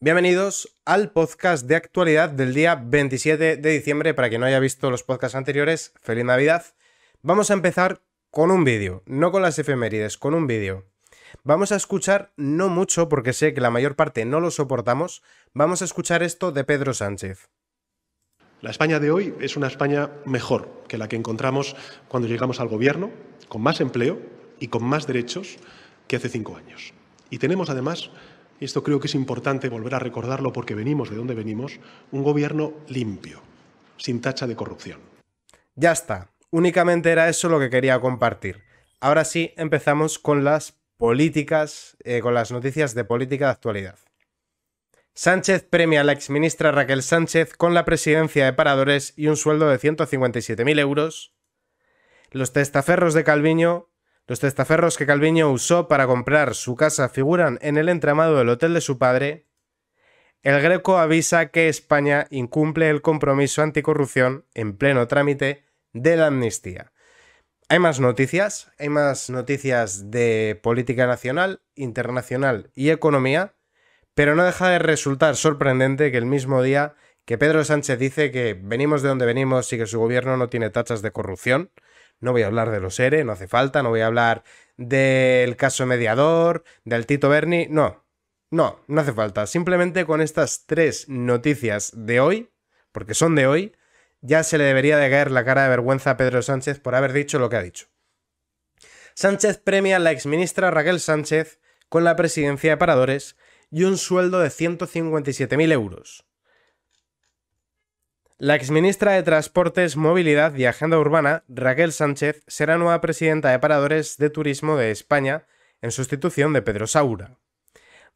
Bienvenidos al podcast de actualidad del día 27 de diciembre. Para quien no haya visto los podcasts anteriores, feliz Navidad. Vamos a empezar con un vídeo, no con las efemérides, con un vídeo. Vamos a escuchar, no mucho porque sé que la mayor parte no lo soportamos, vamos a escuchar esto de Pedro Sánchez. La España de hoy es una España mejor que la que encontramos cuando llegamos al gobierno, con más empleo y con más derechos que hace cinco años. Y tenemos además esto creo que es importante volver a recordarlo porque venimos de donde venimos, un gobierno limpio, sin tacha de corrupción. Ya está, únicamente era eso lo que quería compartir. Ahora sí, empezamos con las políticas, eh, con las noticias de política de actualidad. Sánchez premia a la exministra Raquel Sánchez con la presidencia de paradores y un sueldo de 157.000 euros. Los testaferros de Calviño los testaferros que Calviño usó para comprar su casa figuran en el entramado del hotel de su padre. El Greco avisa que España incumple el compromiso anticorrupción en pleno trámite de la amnistía. Hay más noticias, hay más noticias de política nacional, internacional y economía, pero no deja de resultar sorprendente que el mismo día que Pedro Sánchez dice que venimos de donde venimos y que su gobierno no tiene tachas de corrupción, no voy a hablar de los ERE, no hace falta, no voy a hablar del caso mediador, del Tito Berni, no, no, no hace falta. Simplemente con estas tres noticias de hoy, porque son de hoy, ya se le debería de caer la cara de vergüenza a Pedro Sánchez por haber dicho lo que ha dicho. Sánchez premia a la exministra Raquel Sánchez con la presidencia de Paradores y un sueldo de 157.000 euros. La exministra de Transportes, Movilidad y Agenda Urbana, Raquel Sánchez, será nueva presidenta de Paradores de Turismo de España en sustitución de Pedro Saura.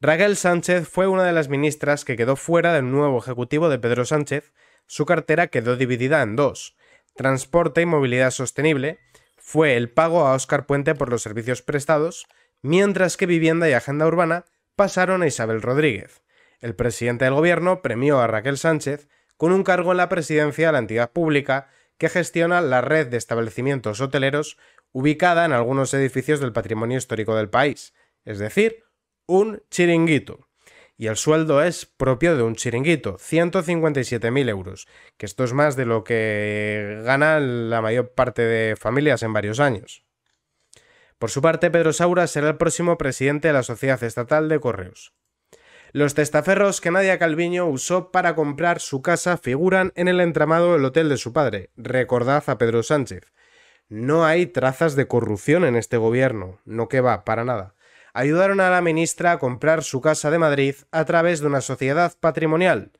Raquel Sánchez fue una de las ministras que quedó fuera del nuevo ejecutivo de Pedro Sánchez. Su cartera quedó dividida en dos. Transporte y movilidad sostenible fue el pago a Óscar Puente por los servicios prestados, mientras que vivienda y agenda urbana pasaron a Isabel Rodríguez. El presidente del gobierno premió a Raquel Sánchez con un cargo en la presidencia de la entidad pública que gestiona la red de establecimientos hoteleros ubicada en algunos edificios del patrimonio histórico del país, es decir, un chiringuito. Y el sueldo es propio de un chiringuito, 157.000 euros, que esto es más de lo que gana la mayor parte de familias en varios años. Por su parte, Pedro Saura será el próximo presidente de la Sociedad Estatal de Correos. Los testaferros que Nadia Calviño usó para comprar su casa figuran en el entramado del hotel de su padre. Recordad a Pedro Sánchez. No hay trazas de corrupción en este gobierno, no que va, para nada. Ayudaron a la ministra a comprar su casa de Madrid a través de una sociedad patrimonial.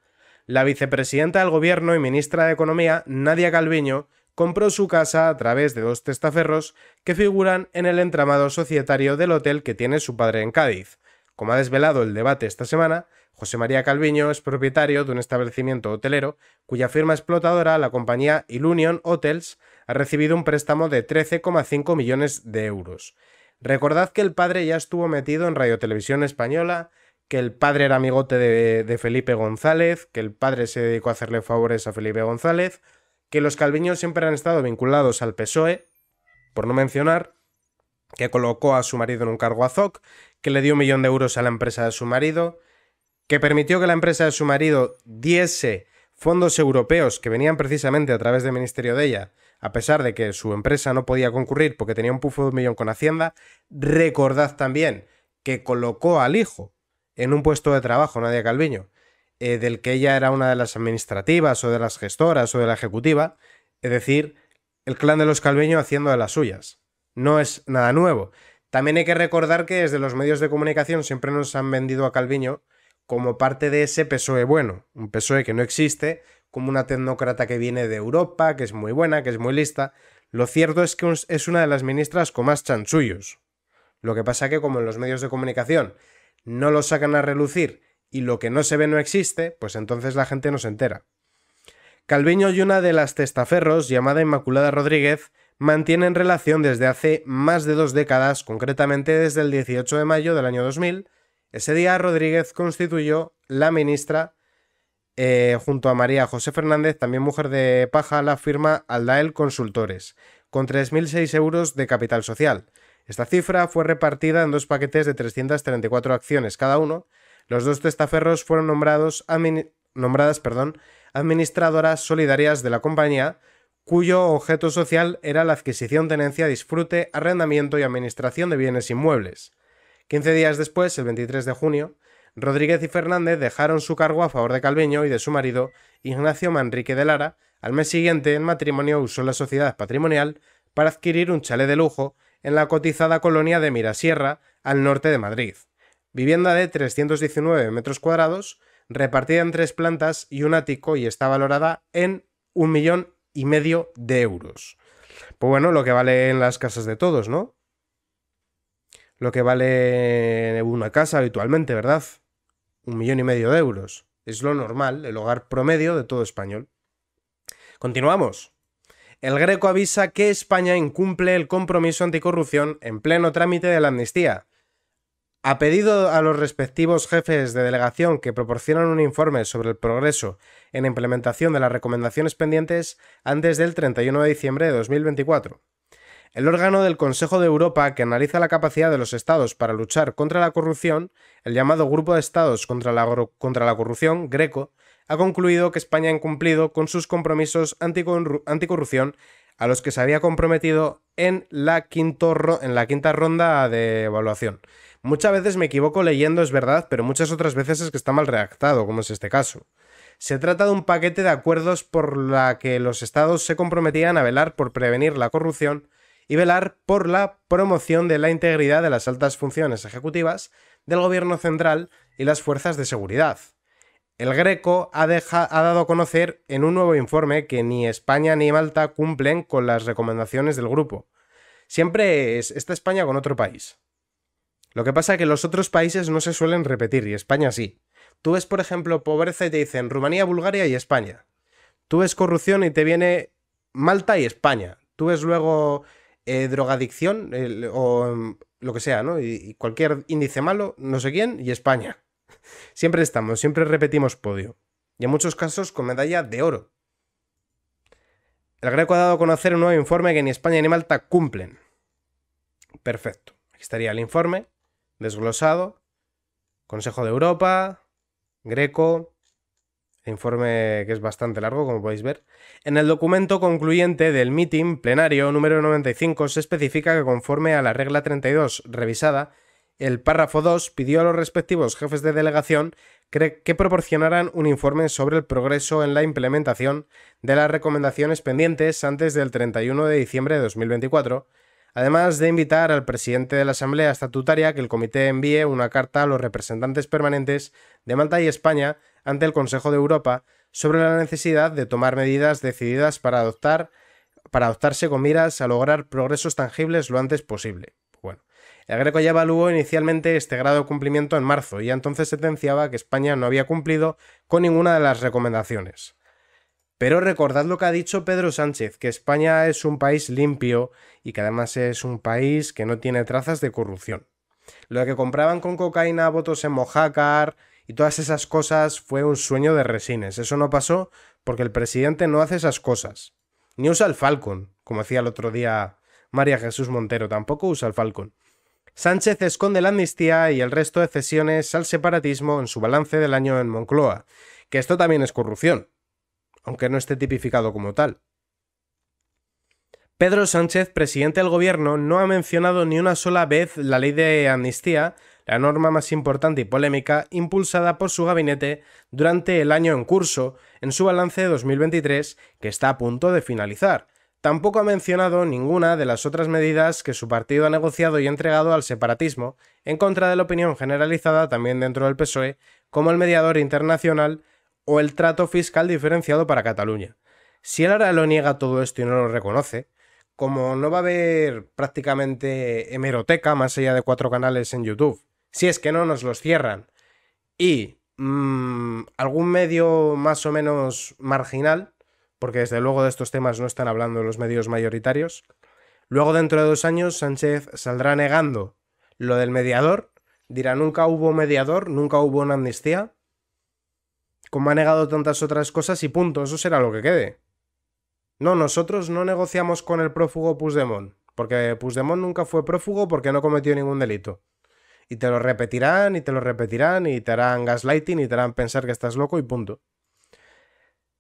La vicepresidenta del gobierno y ministra de Economía, Nadia Calviño, compró su casa a través de dos testaferros que figuran en el entramado societario del hotel que tiene su padre en Cádiz. Como ha desvelado el debate esta semana, José María Calviño es propietario de un establecimiento hotelero cuya firma explotadora, la compañía Ilunion Hotels, ha recibido un préstamo de 13,5 millones de euros. Recordad que el padre ya estuvo metido en Radiotelevisión Española, que el padre era amigote de, de Felipe González, que el padre se dedicó a hacerle favores a Felipe González, que los calviños siempre han estado vinculados al PSOE, por no mencionar, que colocó a su marido en un cargo a que le dio un millón de euros a la empresa de su marido, que permitió que la empresa de su marido diese fondos europeos que venían precisamente a través del ministerio de ella, a pesar de que su empresa no podía concurrir porque tenía un pufo de un millón con Hacienda. Recordad también que colocó al hijo en un puesto de trabajo, Nadia Calviño, eh, del que ella era una de las administrativas o de las gestoras o de la ejecutiva, es decir, el clan de los Calviños haciendo de las suyas. No es nada nuevo. También hay que recordar que desde los medios de comunicación siempre nos han vendido a Calviño como parte de ese PSOE bueno, un PSOE que no existe, como una tecnócrata que viene de Europa, que es muy buena, que es muy lista. Lo cierto es que es una de las ministras con más chanchullos. Lo que pasa que como en los medios de comunicación no lo sacan a relucir y lo que no se ve no existe, pues entonces la gente no se entera. Calviño y una de las testaferros, llamada Inmaculada Rodríguez, mantienen relación desde hace más de dos décadas, concretamente desde el 18 de mayo del año 2000. Ese día Rodríguez constituyó la ministra, eh, junto a María José Fernández, también mujer de paja, la firma Aldael Consultores, con 3.006 euros de capital social. Esta cifra fue repartida en dos paquetes de 334 acciones cada uno. Los dos testaferros fueron nombrados nombradas administradoras solidarias de la compañía, cuyo objeto social era la adquisición, tenencia, disfrute, arrendamiento y administración de bienes inmuebles. Quince días después, el 23 de junio, Rodríguez y Fernández dejaron su cargo a favor de Calviño y de su marido, Ignacio Manrique de Lara. Al mes siguiente, en matrimonio usó la sociedad patrimonial para adquirir un chalet de lujo en la cotizada colonia de Mirasierra, al norte de Madrid. Vivienda de 319 metros cuadrados, repartida en tres plantas y un ático y está valorada en 1.000.000 y medio de euros. Pues bueno, lo que vale en las casas de todos, ¿no? Lo que vale una casa habitualmente, ¿verdad? Un millón y medio de euros. Es lo normal, el hogar promedio de todo español. Continuamos. El Greco avisa que España incumple el compromiso anticorrupción en pleno trámite de la amnistía. Ha pedido a los respectivos jefes de delegación que proporcionan un informe sobre el progreso en implementación de las recomendaciones pendientes antes del 31 de diciembre de 2024. El órgano del Consejo de Europa que analiza la capacidad de los Estados para luchar contra la corrupción, el llamado Grupo de Estados contra la, Corrupción, Greco, ha concluido que España ha incumplido con sus compromisos anticorrupción a los que se había comprometido en la, quinta ronda de evaluación. Muchas veces me equivoco leyendo, es verdad, pero muchas otras veces es que está mal redactado, como es este caso. Se trata de un paquete de acuerdos por la que los estados se comprometían a velar por prevenir la corrupción y velar por la promoción de la integridad de las altas funciones ejecutivas del gobierno central y las fuerzas de seguridad. El Greco ha, dado a conocer en un nuevo informe que ni España ni Malta cumplen con las recomendaciones del grupo. Siempre es, está España con otro país. Lo que pasa es que los otros países no se suelen repetir y España sí. Tú ves, por ejemplo, pobreza y te dicen Rumanía, Bulgaria y España. Tú ves corrupción y te viene Malta y España. Tú ves luego eh, drogadicción o lo que sea, ¿no? y cualquier índice malo, no sé quién, y España. Siempre estamos, siempre repetimos podio. Y en muchos casos con medalla de oro. El Greco ha dado a conocer un nuevo informe que ni España ni Malta cumplen. Perfecto. Aquí estaría el informe, desglosado. Consejo de Europa, Greco, informe que es bastante largo, como podéis ver. En el documento concluyente del meeting plenario número 95 se especifica que conforme a la regla 32 revisada, el párrafo 2 pidió a los respectivos jefes de delegación que proporcionaran un informe sobre el progreso en la implementación de las recomendaciones pendientes antes del 31 de diciembre de 2024, además de invitar al presidente de la Asamblea Estatutaria que el comité envíe una carta a los representantes permanentes de Malta y España ante el Consejo de Europa sobre la necesidad de tomar medidas decididas para adoptar para adoptarse con miras a lograr progresos tangibles lo antes posible. El Greco ya evaluó inicialmente este grado de cumplimiento en marzo y entonces sentenciaba que España no había cumplido con ninguna de las recomendaciones. Pero recordad lo que ha dicho Pedro Sánchez, que España es un país limpio y que además es un país que no tiene trazas de corrupción. Lo que compraban con cocaína, votos en Mojácar y todas esas cosas fue un sueño de resines. Eso no pasó porque el presidente no hace esas cosas. Ni usa el Falcon, como decía el otro día María Jesús Montero, tampoco usa el Falcon. Sánchez esconde la amnistía y el resto de cesiones al separatismo en su balance del año en Moncloa, que esto también es corrupción, aunque no esté tipificado como tal. Pedro Sánchez, presidente del gobierno, no ha mencionado ni una sola vez la ley de amnistía, la norma más importante y polémica impulsada por su gabinete durante el año en curso en su balance de 2023 que está a punto de finalizar, Tampoco ha mencionado ninguna de las otras medidas que su partido ha negociado y entregado al separatismo, en contra de la opinión generalizada también dentro del PSOE, como el mediador internacional o el trato fiscal diferenciado para Cataluña. Si él ahora lo niega todo esto y no lo reconoce, como no va a haber prácticamente hemeroteca más allá de cuatro canales en YouTube, si es que no nos los cierran, y mm, algún medio más o menos marginal, porque desde luego de estos temas no están hablando los medios mayoritarios. Luego, dentro de dos años, Sánchez saldrá negando lo del mediador, dirá nunca hubo mediador, nunca hubo una amnistía, como ha negado tantas otras cosas y punto, eso será lo que quede. No, nosotros no negociamos con el prófugo Puigdemont, porque Puigdemont nunca fue prófugo porque no cometió ningún delito. Y te lo repetirán, y te lo repetirán, y te harán gaslighting, y te harán pensar que estás loco y punto.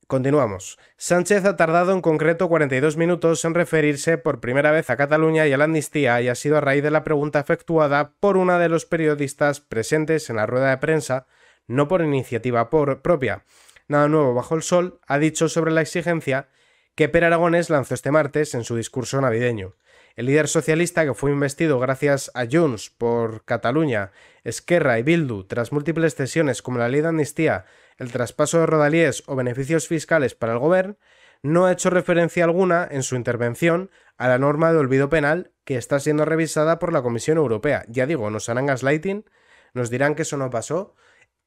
Continuamos. Sánchez ha tardado en concreto 42 minutos en referirse por primera vez a Cataluña y a la amnistía y ha sido a raíz de la pregunta efectuada por una de los periodistas presentes en la rueda de prensa, no por iniciativa propia. Nada nuevo bajo el sol ha dicho sobre la exigencia que Per Aragones lanzó este martes en su discurso navideño. El líder socialista que fue investido gracias a Junts por Cataluña, Esquerra y Bildu tras múltiples cesiones como la ley de amnistía, el traspaso de Rodalies o beneficios fiscales para el gobierno, no ha hecho referencia alguna en su intervención a la norma de olvido penal que está siendo revisada por la Comisión Europea. Ya digo, nos harán gaslighting, nos dirán que eso no pasó.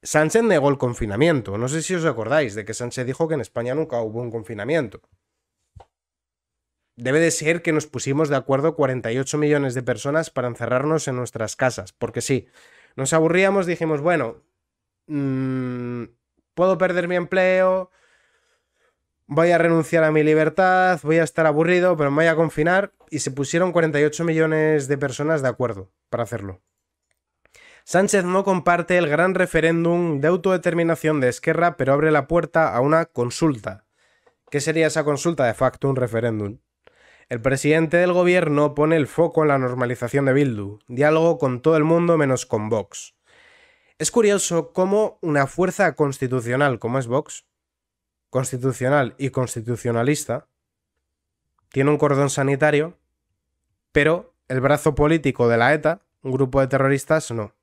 Sánchez negó el confinamiento. No sé si os acordáis de que Sánchez dijo que en España nunca hubo un confinamiento. Debe de ser que nos pusimos de acuerdo 48 millones de personas para encerrarnos en nuestras casas, porque sí, nos aburríamos, dijimos, bueno, mm, puedo perder mi empleo, voy a renunciar a mi libertad, voy a estar aburrido, pero me voy a confinar. Y se pusieron 48 millones de personas de acuerdo para hacerlo. Sánchez no comparte el gran referéndum de autodeterminación de Esquerra, pero abre la puerta a una consulta. ¿Qué sería esa consulta? De facto, un referéndum. El presidente del gobierno pone el foco en la normalización de Bildu, diálogo con todo el mundo menos con Vox. Es curioso cómo una fuerza constitucional como es Vox, constitucional y constitucionalista, tiene un cordón sanitario, pero el brazo político de la ETA, un grupo de terroristas, no.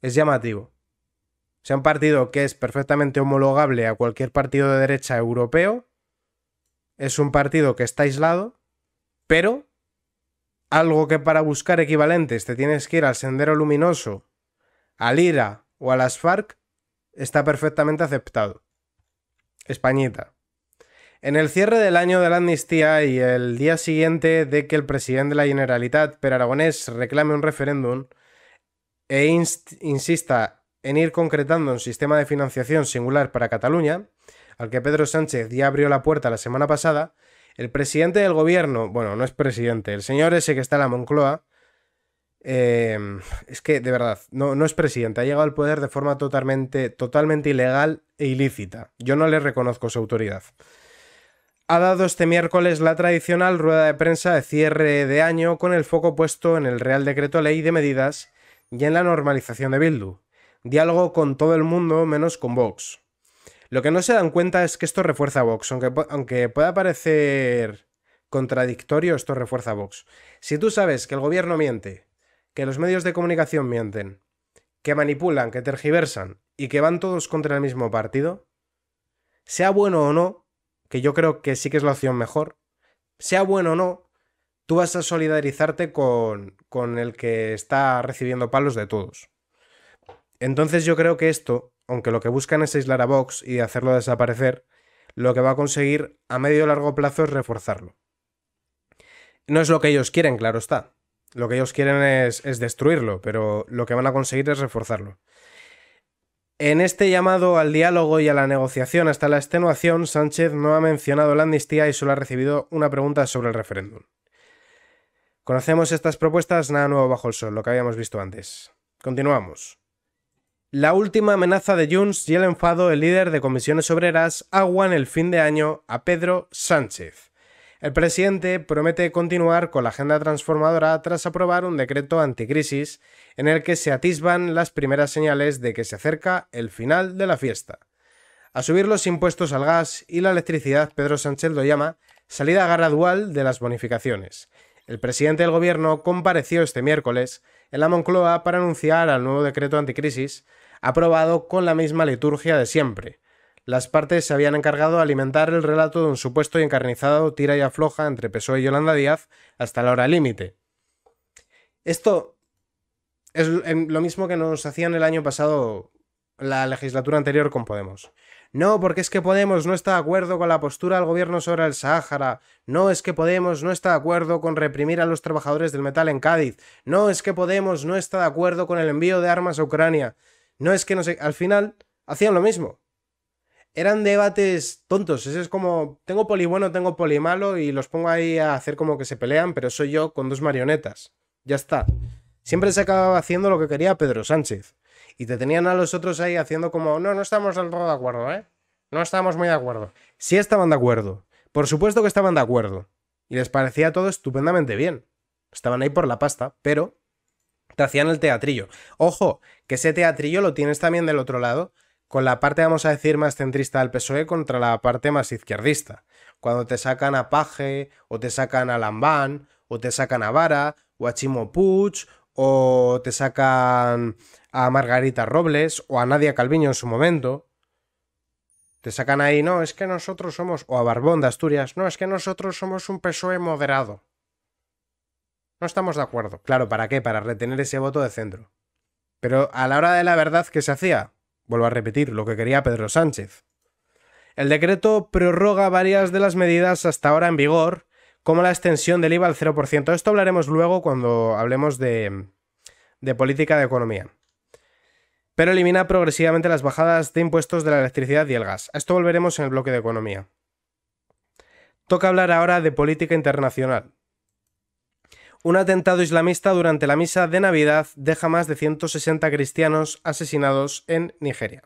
Es llamativo. O sea, un partido que es perfectamente homologable a cualquier partido de derecha europeo, es un partido que está aislado, pero algo que para buscar equivalentes te tienes que ir al sendero luminoso al IRA o a las FARC está perfectamente aceptado. Españita. En el cierre del año de la amnistía y el día siguiente de que el presidente de la Generalitat, Per Aragonés, reclame un referéndum e insista en ir concretando un sistema de financiación singular para Cataluña, al que Pedro Sánchez ya abrió la puerta la semana pasada, el presidente del gobierno, bueno, no es presidente, el señor ese que está en la Moncloa, Em, es que, de verdad, no, es presidente, ha llegado al poder de forma totalmente, totalmente ilegal e ilícita. Yo no le reconozco su autoridad. Ha dado este miércoles la tradicional rueda de prensa de cierre de año con el foco puesto en el Real Decreto Ley de Medidas y en la normalización de Bildu. Diálogo con todo el mundo menos con Vox. Lo que no se dan cuenta es que esto refuerza a Vox, aunque, aunque pueda parecer contradictorio, esto refuerza a Vox. Si tú sabes que el gobierno miente, que los medios de comunicación mienten, que manipulan, que tergiversan y que van todos contra el mismo partido, sea bueno o no, que yo creo que sí que es la opción mejor, sea bueno o no, tú vas a solidarizarte con, con el que está recibiendo palos de todos. Entonces yo creo que esto, aunque lo que buscan es aislar a Vox y hacerlo desaparecer, lo que va a conseguir a medio y largo plazo es reforzarlo. No es lo que ellos quieren, claro está, lo que ellos quieren es, destruirlo, pero lo que van a conseguir es reforzarlo. En este llamado al diálogo y a la negociación hasta la extenuación, Sánchez no ha mencionado la amnistía y solo ha recibido una pregunta sobre el referéndum. Conocemos estas propuestas, nada nuevo bajo el sol, lo que habíamos visto antes. Continuamos. La última amenaza de Junts y el enfado el líder de comisiones obreras aguan el fin de año a Pedro Sánchez. El presidente promete continuar con la agenda transformadora tras aprobar un decreto anticrisis en el que se atisban las primeras señales de que se acerca el final de la fiesta. A subir los impuestos al gas y la electricidad, Pedro Sánchez lo llama salida gradual de las bonificaciones. El presidente del gobierno compareció este miércoles en la Moncloa para anunciar al nuevo decreto anticrisis, aprobado con la misma liturgia de siempre, las partes se habían encargado de alimentar el relato de un supuesto y encarnizado tira y afloja entre PSOE y Yolanda Díaz hasta la hora límite. Esto es lo mismo que nos hacían el año pasado, la legislatura anterior con Podemos. No, porque es que Podemos no está de acuerdo con la postura del gobierno sobre el Sahara. No, es que Podemos no está de acuerdo con reprimir a los trabajadores del metal en Cádiz. No, es que Podemos no está de acuerdo con el envío de armas a Ucrania. No es que no sé. Al final, hacían lo mismo eran debates tontos. ese es como, tengo poli bueno, tengo poli malo y los pongo ahí a hacer como que se pelean, pero soy yo con dos marionetas. Ya está. Siempre se acababa haciendo lo que quería Pedro Sánchez. Y te tenían a los otros ahí haciendo como, no, no estamos del de acuerdo, ¿eh? No estamos muy de acuerdo. Sí estaban de acuerdo. Por supuesto que estaban de acuerdo. Y les parecía todo estupendamente bien. Estaban ahí por la pasta, pero te hacían el teatrillo. Ojo, que ese teatrillo lo tienes también del otro lado con la parte, vamos a decir, más centrista del PSOE contra la parte más izquierdista. Cuando te sacan a Paje, o te sacan a Lambán, o te sacan a Vara, o a Chimo Puch, o te sacan a Margarita Robles, o a Nadia Calviño en su momento. Te sacan ahí, no, es que nosotros somos, o a Barbón de Asturias, no, es que nosotros somos un PSOE moderado. No estamos de acuerdo. Claro, ¿para qué? Para retener ese voto de centro. Pero a la hora de la verdad, ¿qué se hacía? Vuelvo a repetir, lo que quería Pedro Sánchez. El decreto prorroga varias de las medidas hasta ahora en vigor, como la extensión del IVA al 0%. Esto hablaremos luego cuando hablemos de, de política de economía. Pero elimina progresivamente las bajadas de impuestos de la electricidad y el gas. A esto volveremos en el bloque de economía. Toca hablar ahora de política internacional. Un atentado islamista durante la misa de Navidad deja más de 160 cristianos asesinados en Nigeria.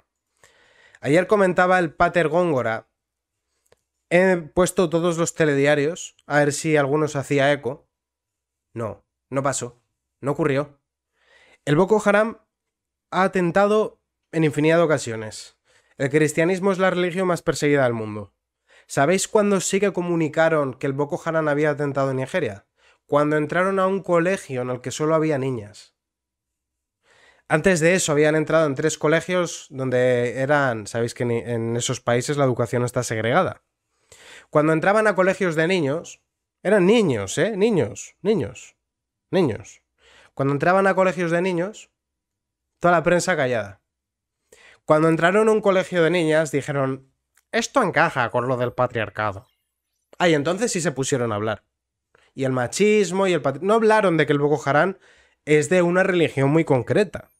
Ayer comentaba el Pater Góngora. He puesto todos los telediarios, a ver si algunos hacía eco. No, no pasó. No ocurrió. El Boko Haram ha atentado en infinidad de ocasiones. El cristianismo es la religión más perseguida del mundo. ¿Sabéis cuándo sí que comunicaron que el Boko Haram había atentado en Nigeria? cuando entraron a un colegio en el que solo había niñas. Antes de eso habían entrado en tres colegios donde eran, sabéis que en esos países la educación está segregada. Cuando entraban a colegios de niños, eran niños, ¿eh? Niños, niños, niños. Cuando entraban a colegios de niños, toda la prensa callada. Cuando entraron a un colegio de niñas, dijeron, esto encaja con lo del patriarcado. Ahí entonces sí se pusieron a hablar y el machismo y el No hablaron de que el Boko Haram es de una religión muy concreta.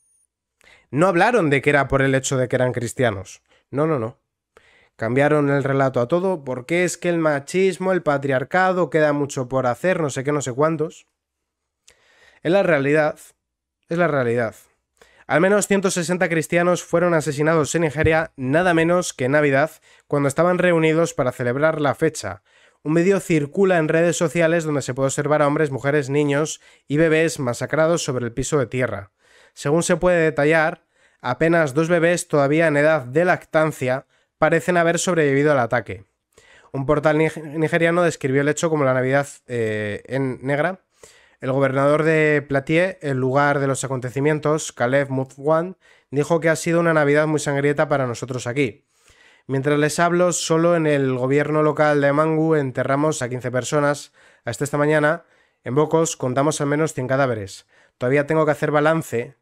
No hablaron de que era por el hecho de que eran cristianos. No, no, no. Cambiaron el relato a todo porque es que el machismo, el patriarcado, queda mucho por hacer, no sé qué, no sé cuántos. Es la realidad. Es la realidad. Al menos 160 cristianos fueron asesinados en Nigeria nada menos que en Navidad, cuando estaban reunidos para celebrar la fecha, un vídeo circula en redes sociales donde se puede observar a hombres, mujeres, niños y bebés masacrados sobre el piso de tierra. Según se puede detallar, apenas dos bebés todavía en edad de lactancia parecen haber sobrevivido al ataque. Un portal nigeriano describió el hecho como la Navidad eh, en negra. El gobernador de Platier, el lugar de los acontecimientos, Caleb Mufwan, dijo que ha sido una Navidad muy sangrienta para nosotros aquí. Mientras les hablo, solo en el gobierno local de Mangu enterramos a 15 personas. Hasta esta mañana, en Bocos, contamos al menos 100 cadáveres. Todavía tengo que hacer balance.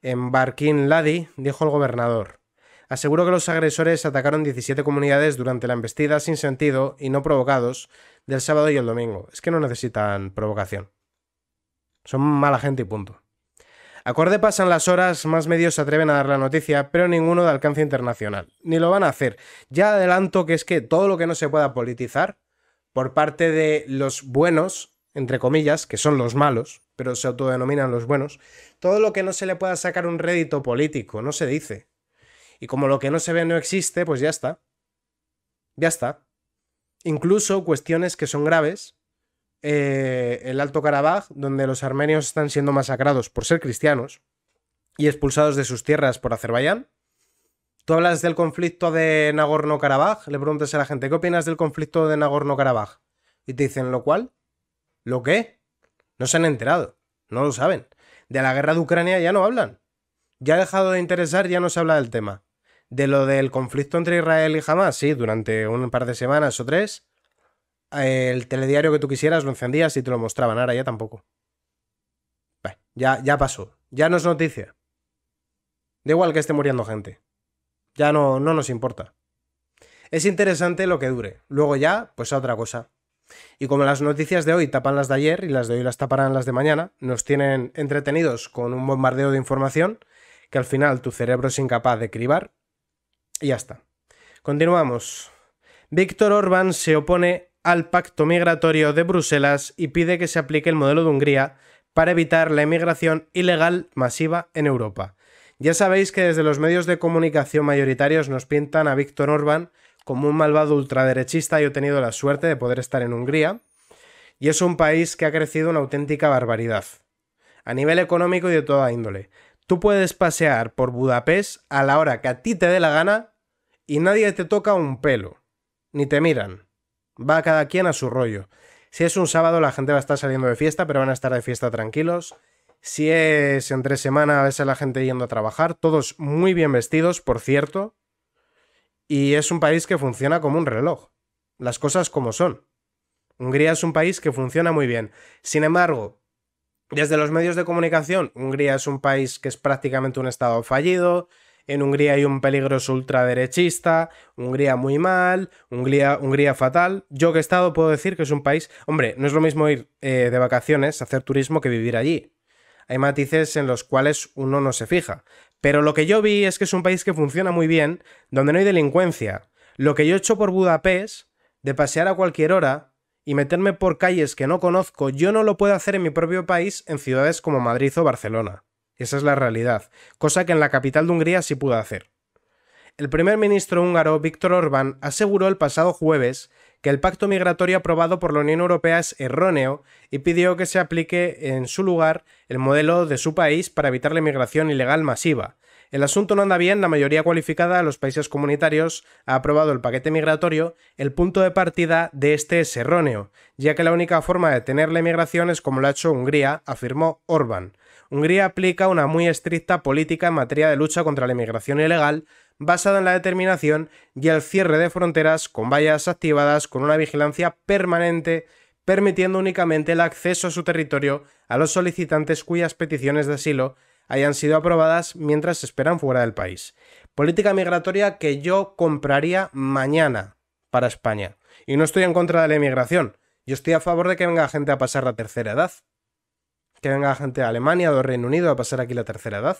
En Barkin Ladi, dijo el gobernador. Aseguro que los agresores atacaron 17 comunidades durante la embestida sin sentido y no provocados del sábado y el domingo. Es que no necesitan provocación. Son mala gente y punto. Acorde pasan las horas, más medios se atreven a dar la noticia, pero ninguno de alcance internacional. Ni lo van a hacer. Ya adelanto que es que todo lo que no se pueda politizar, por parte de los buenos, entre comillas, que son los malos, pero se autodenominan los buenos, todo lo que no se le pueda sacar un rédito político, no se dice. Y como lo que no se ve no existe, pues ya está. Ya está. Incluso cuestiones que son graves, eh, el Alto Karabaj, donde los armenios están siendo masacrados por ser cristianos y expulsados de sus tierras por Azerbaiyán. Tú hablas del conflicto de Nagorno-Karabaj, le preguntas a la gente, ¿qué opinas del conflicto de Nagorno-Karabaj? Y te dicen, ¿lo cual? ¿Lo qué? No se han enterado, no lo saben. De la guerra de Ucrania ya no hablan. Ya ha dejado de interesar, ya no se habla del tema. De lo del conflicto entre Israel y Hamas, sí, durante un par de semanas o tres, el telediario que tú quisieras lo encendías y te lo mostraban. Ahora ya tampoco. ya, ya pasó. Ya no es noticia. Da igual que esté muriendo gente. Ya no, no nos importa. Es interesante lo que dure. Luego ya, pues a otra cosa. Y como las noticias de hoy tapan las de ayer y las de hoy las taparán las de mañana, nos tienen entretenidos con un bombardeo de información que al final tu cerebro es incapaz de cribar. Y ya está. Continuamos. Víctor Orbán se opone al Pacto Migratorio de Bruselas y pide que se aplique el modelo de Hungría para evitar la emigración ilegal masiva en Europa. Ya sabéis que desde los medios de comunicación mayoritarios nos pintan a Víctor Orbán como un malvado ultraderechista. y he tenido la suerte de poder estar en Hungría y es un país que ha crecido una auténtica barbaridad, a nivel económico y de toda índole. Tú puedes pasear por Budapest a la hora que a ti te dé la gana y nadie te toca un pelo, ni te miran. Va cada quien a su rollo. Si es un sábado, la gente va a estar saliendo de fiesta, pero van a estar de fiesta tranquilos. Si es entre semana, a veces la gente yendo a trabajar. Todos muy bien vestidos, por cierto. Y es un país que funciona como un reloj. Las cosas como son. Hungría es un país que funciona muy bien. Sin embargo, desde los medios de comunicación, Hungría es un país que es prácticamente un estado fallido, en Hungría hay un peligroso ultraderechista, Hungría muy mal, Hungría, Hungría fatal. Yo que he estado puedo decir que es un país... Hombre, no es lo mismo ir eh, de vacaciones, hacer turismo, que vivir allí. Hay matices en los cuales uno no se fija. Pero lo que yo vi es que es un país que funciona muy bien, donde no hay delincuencia. Lo que yo he hecho por Budapest, de pasear a cualquier hora, y meterme por calles que no conozco, yo no lo puedo hacer en mi propio país en ciudades como Madrid o Barcelona. Esa es la realidad, cosa que en la capital de Hungría sí pudo hacer. El primer ministro húngaro Víctor Orbán aseguró el pasado jueves que el pacto migratorio aprobado por la Unión Europea es erróneo y pidió que se aplique en su lugar el modelo de su país para evitar la inmigración ilegal masiva. El asunto no anda bien, la mayoría cualificada de los países comunitarios ha aprobado el paquete migratorio, el punto de partida de este es erróneo, ya que la única forma de tener la inmigración es como lo ha hecho Hungría, afirmó Orbán. Hungría aplica una muy estricta política en materia de lucha contra la inmigración ilegal, basada en la determinación y el cierre de fronteras con vallas activadas con una vigilancia permanente, permitiendo únicamente el acceso a su territorio a los solicitantes cuyas peticiones de asilo hayan sido aprobadas mientras esperan fuera del país. Política migratoria que yo compraría mañana para España. Y no estoy en contra de la inmigración, yo estoy a favor de que venga gente a pasar la tercera edad, que venga gente de Alemania o del Reino Unido a pasar aquí la tercera edad.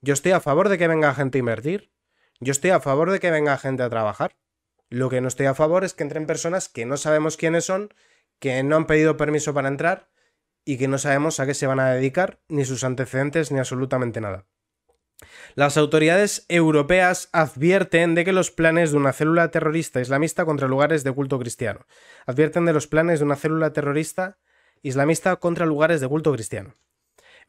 Yo estoy a favor de que venga gente a invertir. Yo estoy a favor de que venga gente a trabajar. Lo que no estoy a favor es que entren personas que no sabemos quiénes son, que no han pedido permiso para entrar y que no sabemos a qué se van a dedicar, ni sus antecedentes, ni absolutamente nada. Las autoridades europeas advierten de que los planes de una célula terrorista islamista contra lugares de culto cristiano. Advierten de los planes de una célula terrorista islamista contra lugares de culto cristiano.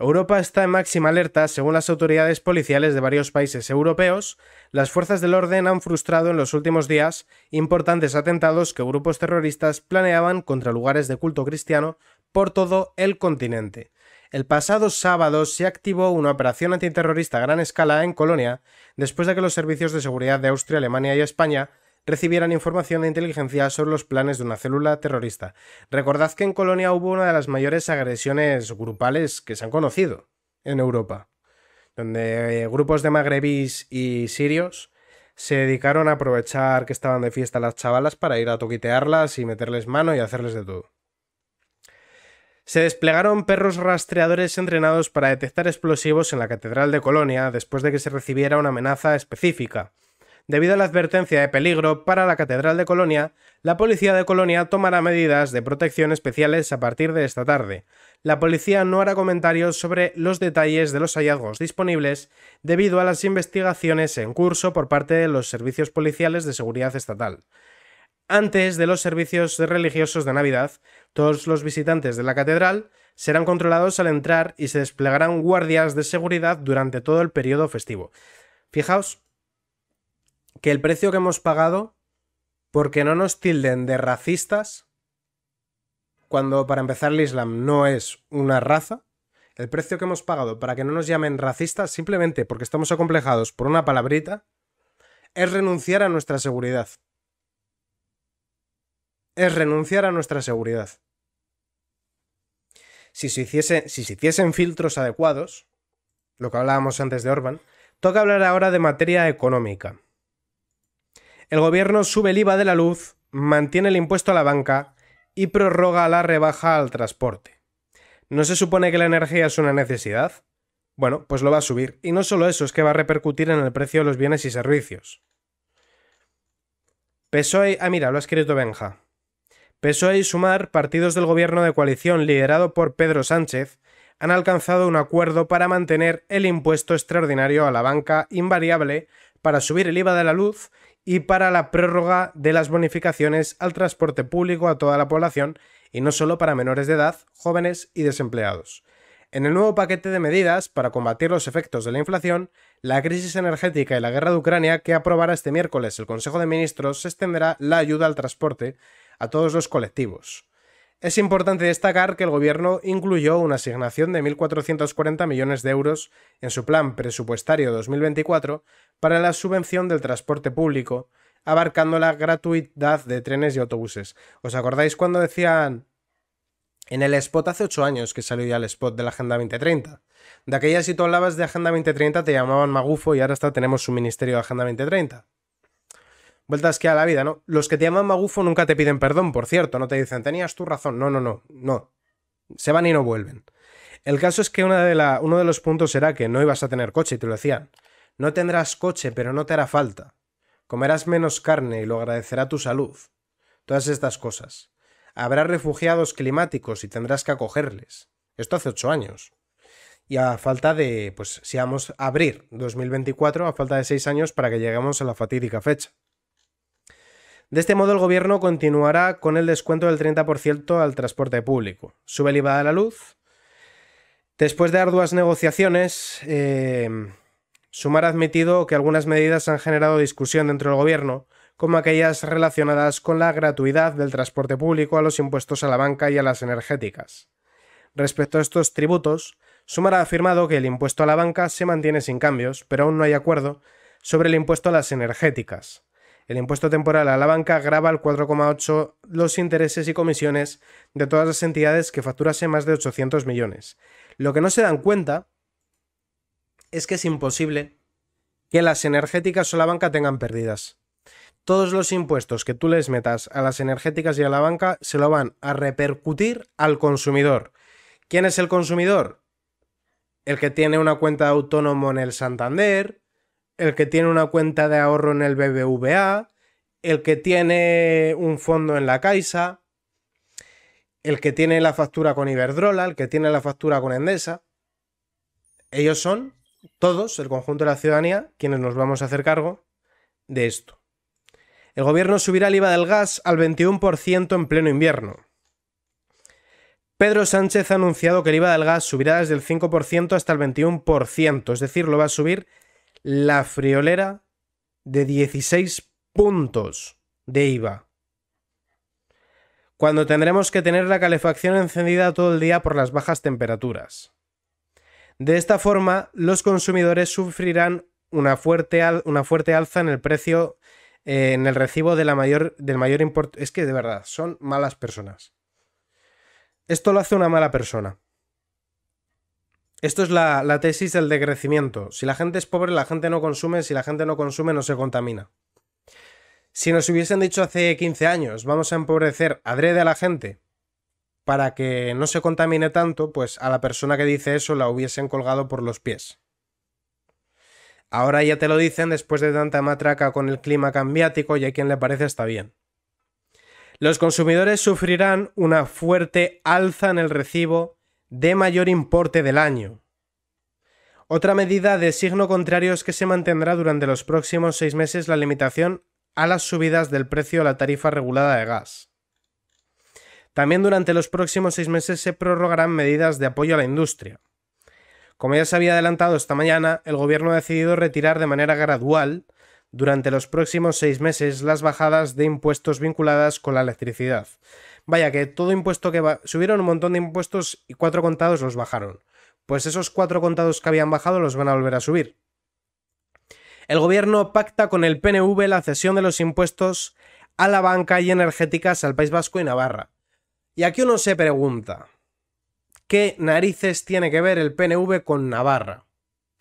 Europa está en máxima alerta, según las autoridades policiales de varios países europeos. Las fuerzas del orden han frustrado en los últimos días importantes atentados que grupos terroristas planeaban contra lugares de culto cristiano por todo el continente. El pasado sábado se activó una operación antiterrorista a gran escala en Colonia, después de que los servicios de seguridad de Austria, Alemania y España recibieran información de inteligencia sobre los planes de una célula terrorista. Recordad que en Colonia hubo una de las mayores agresiones grupales que se han conocido en Europa, donde eh, grupos de magrebis y sirios se dedicaron a aprovechar que estaban de fiesta las chavalas para ir a toquitearlas y meterles mano y hacerles de todo. Se desplegaron perros rastreadores entrenados para detectar explosivos en la Catedral de Colonia después de que se recibiera una amenaza específica. Debido a la advertencia de peligro para la Catedral de Colonia, la Policía de Colonia tomará medidas de protección especiales a partir de esta tarde. La policía no hará comentarios sobre los detalles de los hallazgos disponibles debido a las investigaciones en curso por parte de los servicios policiales de seguridad estatal. Antes de los servicios religiosos de Navidad, todos los visitantes de la catedral serán controlados al entrar y se desplegarán guardias de seguridad durante todo el periodo festivo. Fijaos que el precio que hemos pagado porque no nos tilden de racistas, cuando para empezar el Islam no es una raza, el precio que hemos pagado para que no nos llamen racistas simplemente porque estamos acomplejados por una palabrita, es renunciar a nuestra seguridad. Es renunciar a nuestra seguridad. Si se, si se hiciesen filtros adecuados, lo que hablábamos antes de Orban, toca hablar ahora de materia económica el gobierno sube el IVA de la luz, mantiene el impuesto a la banca y prorroga la rebaja al transporte. ¿No se supone que la energía es una necesidad? Bueno, pues lo va a subir. Y no solo eso, es que va a repercutir en el precio de los bienes y servicios. PSOE... Ah, mira, lo ha escrito Benja. PSOE y Sumar, partidos del gobierno de coalición liderado por Pedro Sánchez, han alcanzado un acuerdo para mantener el impuesto extraordinario a la banca invariable, para subir el IVA de la luz y para la prórroga de las bonificaciones al transporte público a toda la población y no solo para menores de edad, jóvenes y desempleados. En el nuevo paquete de medidas para combatir los efectos de la inflación, la crisis energética y la guerra de Ucrania que aprobará este miércoles el Consejo de Ministros se extenderá la ayuda al transporte a todos los colectivos. Es importante destacar que el gobierno incluyó una asignación de 1.440 millones de euros en su plan presupuestario 2024 para la subvención del transporte público, abarcando la gratuidad de trenes y autobuses. ¿Os acordáis cuando decían en el spot hace 8 años que salió ya el spot de la Agenda 2030? De aquella si tú hablabas de Agenda 2030 te llamaban magufo y ahora hasta tenemos su ministerio de Agenda 2030. Vueltas que a la vida, ¿no? Los que te llaman magufo nunca te piden perdón, por cierto, no te dicen, tenías tu razón. No, no, no, no. Se van y no vuelven. El caso es que una de la, uno de los puntos era que no ibas a tener coche, y te lo decían. No tendrás coche, pero no te hará falta. Comerás menos carne y lo agradecerá tu salud. Todas estas cosas. Habrá refugiados climáticos y tendrás que acogerles. Esto hace ocho años. Y a falta de, pues, si vamos a abrir 2024, a falta de seis años para que lleguemos a la fatídica fecha. De este modo, el gobierno continuará con el descuento del 30% al transporte público. Sube el IVA de la luz. Después de arduas negociaciones, eh, Sumar ha admitido que algunas medidas han generado discusión dentro del gobierno, como aquellas relacionadas con la gratuidad del transporte público a los impuestos a la banca y a las energéticas. Respecto a estos tributos, Sumar ha afirmado que el impuesto a la banca se mantiene sin cambios, pero aún no hay acuerdo sobre el impuesto a las energéticas. El impuesto temporal a la banca grava al 4,8 los intereses y comisiones de todas las entidades que facturase más de 800 millones. Lo que no se dan cuenta es que es imposible que las energéticas o la banca tengan pérdidas. Todos los impuestos que tú les metas a las energéticas y a la banca se lo van a repercutir al consumidor. ¿Quién es el consumidor? El que tiene una cuenta autónoma autónomo en el Santander, el que tiene una cuenta de ahorro en el BBVA, el que tiene un fondo en la Caixa, el que tiene la factura con Iberdrola, el que tiene la factura con Endesa. Ellos son todos, el conjunto de la ciudadanía, quienes nos vamos a hacer cargo de esto. El gobierno subirá el IVA del gas al 21% en pleno invierno. Pedro Sánchez ha anunciado que el IVA del gas subirá desde el 5% hasta el 21%, es decir, lo va a subir la friolera de 16 puntos de IVA. Cuando tendremos que tener la calefacción encendida todo el día por las bajas temperaturas. De esta forma, los consumidores sufrirán una fuerte, una fuerte alza en el precio eh, en el recibo de mayor, del mayor importe. Es que de verdad, son malas personas. Esto lo hace una mala persona. Esto es la, tesis del decrecimiento. Si la gente es pobre, la gente no consume, si la gente no consume, no se contamina. Si nos hubiesen dicho hace 15 años, vamos a empobrecer adrede a la gente para que no se contamine tanto, pues a la persona que dice eso la hubiesen colgado por los pies. Ahora ya te lo dicen después de tanta matraca con el clima cambiático y a quien le parece está bien. Los consumidores sufrirán una fuerte alza en el recibo de mayor importe del año. Otra medida de signo contrario es que se mantendrá durante los próximos seis meses la limitación a las subidas del precio a la tarifa regulada de gas. También durante los próximos seis meses se prorrogarán medidas de apoyo a la industria. Como ya se había adelantado esta mañana, el gobierno ha decidido retirar de manera gradual durante los próximos seis meses las bajadas de impuestos vinculadas con la electricidad. Vaya que todo impuesto que subieron un montón de impuestos y cuatro contados los bajaron. Pues esos cuatro contados que habían bajado los van a volver a subir. El gobierno pacta con el PNV la cesión de los impuestos a la banca y energéticas al País Vasco y Navarra. Y aquí uno se pregunta, ¿qué narices tiene que ver el PNV con Navarra?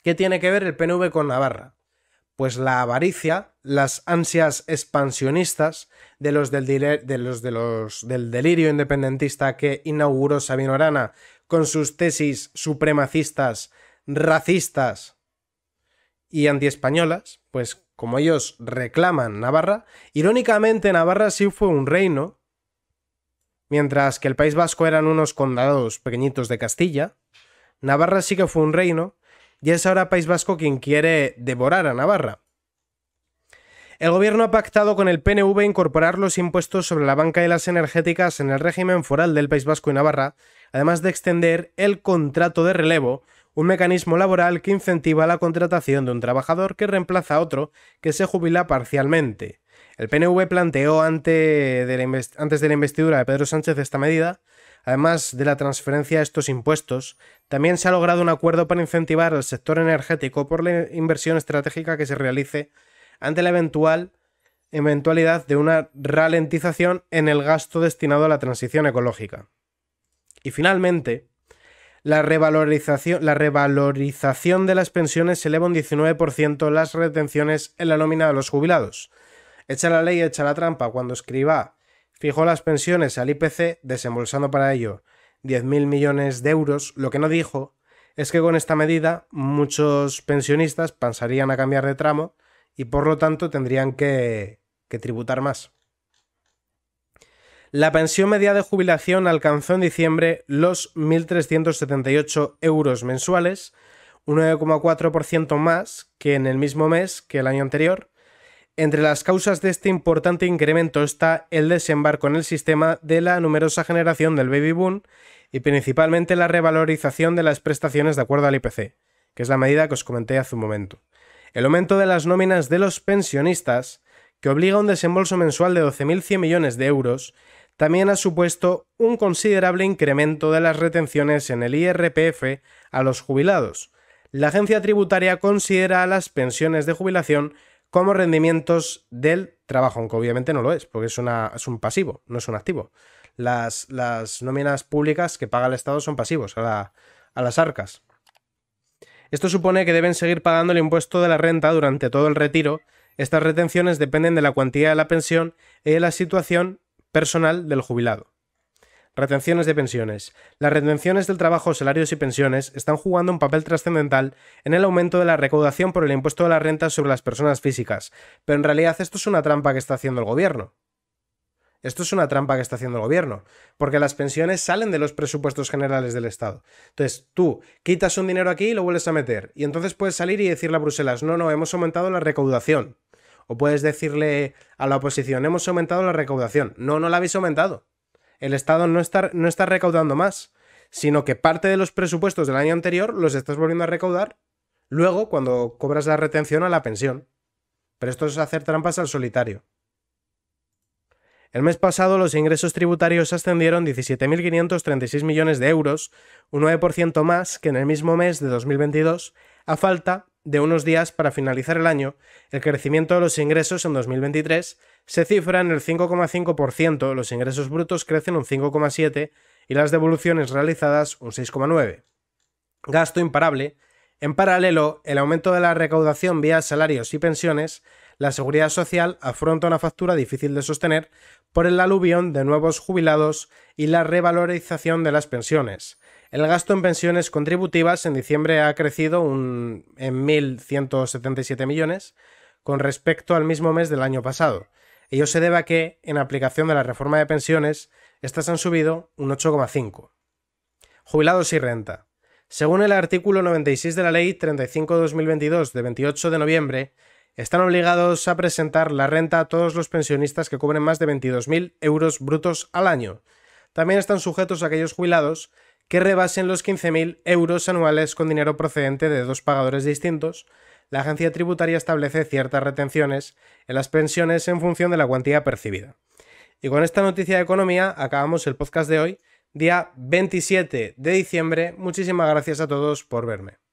¿Qué tiene que ver el PNV con Navarra? pues la avaricia, las ansias expansionistas de los del, de los, del delirio independentista que inauguró Sabino Arana con sus tesis supremacistas, racistas y antiespañolas, pues como ellos reclaman Navarra, irónicamente Navarra sí fue un reino, mientras que el País Vasco eran unos condados pequeñitos de Castilla, Navarra sí que fue un reino, y es ahora País Vasco quien quiere devorar a Navarra. El gobierno ha pactado con el PNV incorporar los impuestos sobre la banca y las energéticas en el régimen foral del País Vasco y Navarra, además de extender el contrato de relevo, un mecanismo laboral que incentiva la contratación de un trabajador que reemplaza a otro que se jubila parcialmente. El PNV planteó antes de la investidura de Pedro Sánchez esta medida, Además de la transferencia de estos impuestos, también se ha logrado un acuerdo para incentivar al sector energético por la inversión estratégica que se realice ante la eventual eventualidad de una ralentización en el gasto destinado a la transición ecológica. Y finalmente, la revalorización, de las pensiones eleva un 19% las retenciones en la nómina de los jubilados. Echa la ley, echa la trampa. Cuando escriba fijó las pensiones al IPC desembolsando para ello 10.000 millones de euros, lo que no dijo es que con esta medida muchos pensionistas pensarían a cambiar de tramo y por lo tanto tendrían que, que tributar más. La pensión media de jubilación alcanzó en diciembre los 1.378 euros mensuales, un 9,4% más que en el mismo mes que el año anterior, entre las causas de este importante incremento está el desembarco en el sistema de la numerosa generación del baby boom y principalmente la revalorización de las prestaciones de acuerdo al IPC, que es la medida que os comenté hace un momento. El aumento de las nóminas de los pensionistas, que obliga a un desembolso mensual de 12.100 millones de euros, también ha supuesto un considerable incremento de las retenciones en el IRPF a los jubilados. La agencia tributaria considera a las pensiones de jubilación como rendimientos del trabajo, aunque obviamente no lo es, porque es, un pasivo, no es un activo. Las, nóminas públicas que paga el Estado son pasivos a, a las arcas. Esto supone que deben seguir pagando el impuesto de la renta durante todo el retiro. Estas retenciones dependen de la cuantía de la pensión y de la situación personal del jubilado. Retenciones de pensiones. Las retenciones del trabajo, salarios y pensiones están jugando un papel trascendental en el aumento de la recaudación por el impuesto de las rentas sobre las personas físicas, pero en realidad esto es una trampa que está haciendo el gobierno. Esto es una trampa que está haciendo el gobierno, porque las pensiones salen de los presupuestos generales del Estado. Entonces, tú quitas un dinero aquí y lo vuelves a meter, y entonces puedes salir y decirle a Bruselas, no, no, hemos aumentado la recaudación. O puedes decirle a la oposición, hemos aumentado la recaudación. No, no la habéis aumentado el Estado no está, no está recaudando más, sino que parte de los presupuestos del año anterior los estás volviendo a recaudar luego cuando cobras la retención a la pensión. Pero esto es hacer trampas al solitario. El mes pasado los ingresos tributarios ascendieron 17.536 millones de euros, un 9% más que en el mismo mes de 2022, a falta de unos días para finalizar el año, el crecimiento de los ingresos en 2023 se cifra en el 5,5%, los ingresos brutos crecen un 5,7% y las devoluciones realizadas un 6,9%. Gasto imparable. En paralelo, el aumento de la recaudación vía salarios y pensiones, la seguridad social afronta una factura difícil de sostener por el aluvión de nuevos jubilados y la revalorización de las pensiones. El gasto en pensiones contributivas en diciembre ha crecido un, en 1.177 millones con respecto al mismo mes del año pasado, Ello se debe a que, en aplicación de la reforma de pensiones, estas han subido un 8,5. Jubilados y renta. Según el artículo 96 de la Ley 35-2022 de 28 de noviembre, están obligados a presentar la renta a todos los pensionistas que cubren más de 22.000 euros brutos al año. También están sujetos a aquellos jubilados que rebasen los 15.000 euros anuales con dinero procedente de dos pagadores distintos, la agencia tributaria establece ciertas retenciones en las pensiones en función de la cuantía percibida. Y con esta noticia de economía acabamos el podcast de hoy, día 27 de diciembre. Muchísimas gracias a todos por verme.